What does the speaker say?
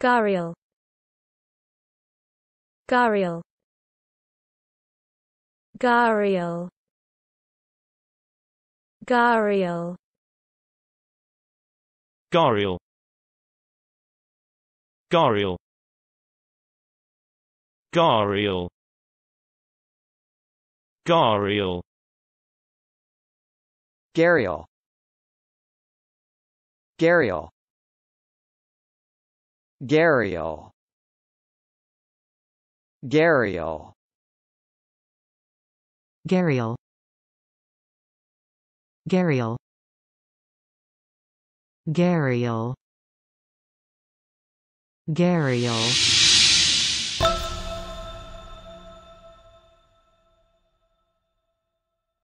Gariel Gariel Gariel Gariel Gariel Gariel Gariel Gariel Gariel Gariel Garial Garial Garial Garial Garial Garial